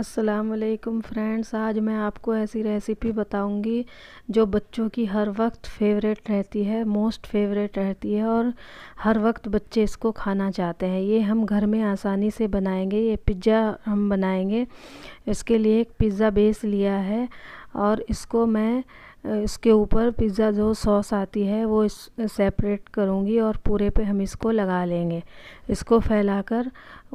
असलकम फ्रेंड्स आज मैं आपको ऐसी रेसिपी बताऊंगी जो बच्चों की हर वक्त फेवरेट रहती है मोस्ट फेवरेट रहती है और हर वक्त बच्चे इसको खाना चाहते हैं ये हम घर में आसानी से बनाएंगे ये पिज़्ज़ा हम बनाएंगे इसके लिए एक पिज़्ज़ा बेस लिया है और इसको मैं इसके ऊपर पिज़्ज़ा जो सॉस आती है वो इस सेपरेट करूँगी और पूरे पे हम इसको लगा लेंगे इसको फैलाकर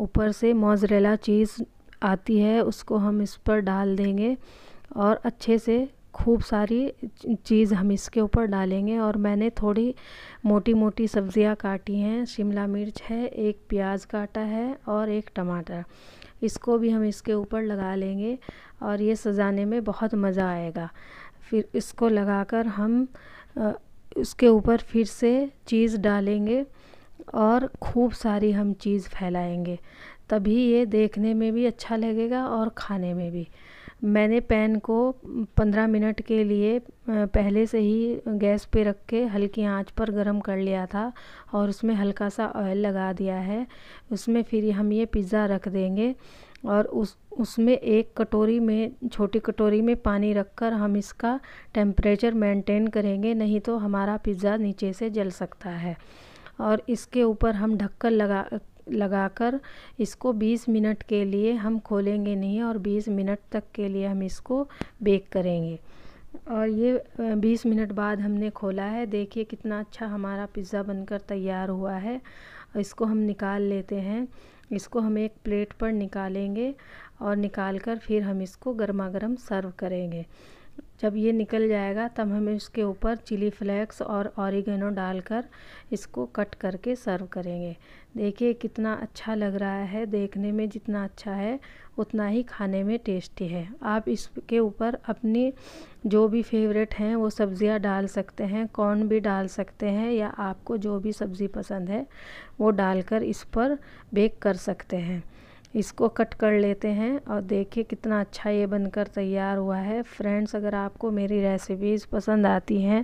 ऊपर से मोज़रेला चीज़ आती है उसको हम इस पर डाल देंगे और अच्छे से खूब सारी चीज़ हम इसके ऊपर डालेंगे और मैंने थोड़ी मोटी मोटी सब्ज़ियाँ काटी हैं शिमला मिर्च है एक प्याज काटा है और एक टमाटर इसको भी हम इसके ऊपर लगा लेंगे और ये सजाने में बहुत मज़ा आएगा फिर इसको लगाकर हम उसके ऊपर फिर से चीज़ डालेंगे और खूब सारी हम चीज़ फैलाएंगे तभी ये देखने में भी अच्छा लगेगा और खाने में भी मैंने पैन को पंद्रह मिनट के लिए पहले से ही गैस पे रख के हल्की आंच पर गरम कर लिया था और उसमें हल्का सा ऑयल लगा दिया है उसमें फिर हम ये पिज़्ज़ा रख देंगे और उस उसमें एक कटोरी में छोटी कटोरी में पानी रखकर हम इसका टेम्परेचर मेंटेन करेंगे नहीं तो हमारा पिज़्ज़ा नीचे से जल सकता है और इसके ऊपर हम ढक्कन लगा लगाकर इसको 20 मिनट के लिए हम खोलेंगे नहीं और 20 मिनट तक के लिए हम इसको बेक करेंगे और ये 20 मिनट बाद हमने खोला है देखिए कितना अच्छा हमारा पिज़्ज़ा बनकर तैयार हुआ है इसको हम निकाल लेते हैं इसको हम एक प्लेट पर निकालेंगे और निकाल कर फिर हम इसको गर्मा गर्म सर्व करेंगे जब ये निकल जाएगा तब हमें इसके ऊपर चिली फ्लेक्स और ऑरिगेनो डालकर इसको कट करके सर्व करेंगे देखिए कितना अच्छा लग रहा है देखने में जितना अच्छा है उतना ही खाने में टेस्टी है आप इसके ऊपर अपनी जो भी फेवरेट हैं वो सब्ज़ियाँ डाल सकते हैं कॉर्न भी डाल सकते हैं या आपको जो भी सब्ज़ी पसंद है वो डालकर इस पर बेक कर सकते हैं इसको कट कर लेते हैं और देखिए कितना अच्छा ये बनकर तैयार हुआ है फ्रेंड्स अगर आपको मेरी रेसिपीज़ पसंद आती हैं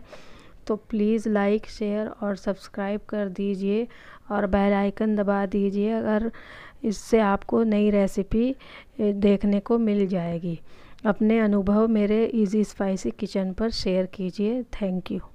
तो प्लीज़ लाइक शेयर और सब्सक्राइब कर दीजिए और बेल आइकन दबा दीजिए अगर इससे आपको नई रेसिपी देखने को मिल जाएगी अपने अनुभव मेरे इजी स्पाइसी किचन पर शेयर कीजिए थैंक यू